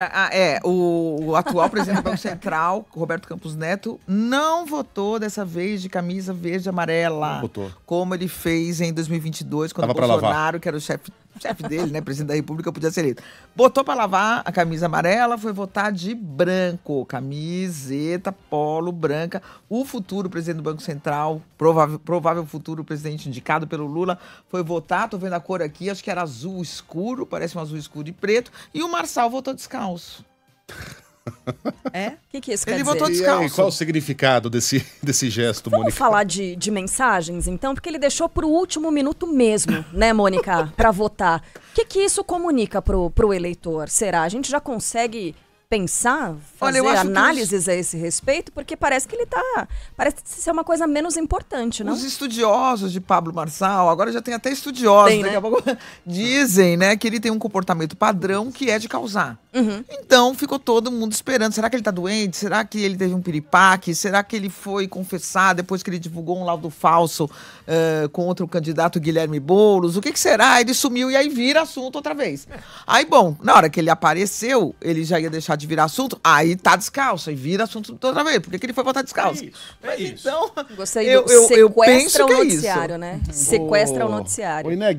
Ah, ah, é, o, o atual presidente do Banco Central, Roberto Campos Neto, não votou dessa vez de camisa verde e amarela. Não votou. Como ele fez em 2022, quando Tava Bolsonaro, que era o chefe chefe dele, né, presidente da República, podia ser eleito. Botou para lavar a camisa amarela, foi votar de branco, camiseta, polo branca. O futuro presidente do Banco Central, provável, provável futuro presidente indicado pelo Lula, foi votar. Tô vendo a cor aqui, acho que era azul escuro, parece um azul escuro e preto. E o Marçal votou descalço. É? O que, que isso quer Ele dizer? votou descalço. E aí, qual o significado desse, desse gesto, Vamos Mônica? Vamos falar de, de mensagens, então? Porque ele deixou para o último minuto mesmo, né, Mônica? para votar. O que, que isso comunica pro, pro eleitor? Será? A gente já consegue pensar, fazer Olha, análises os... a esse respeito, porque parece que ele tá. Parece ser é uma coisa menos importante, não? Os estudiosos de Pablo Marçal, agora já tem até estudiosos, tem, né? daqui a pouco, dizem né, que ele tem um comportamento padrão que é de causar. Uhum. Então ficou todo mundo esperando. Será que ele tá doente? Será que ele teve um piripaque? Será que ele foi confessar depois que ele divulgou um laudo falso uh, contra o candidato Guilherme Boulos? O que, que será? Ele sumiu e aí vira assunto outra vez. Aí, bom, na hora que ele apareceu, ele já ia deixar de virar assunto, aí tá descalço, e vira assunto outra vez. Por que, que ele foi botar descalço? É isso, é Mas isso. então. Gostei do eu, eu, eu sequestra o é noticiário, é né? Sequestra o noticiário. Oi, Neg,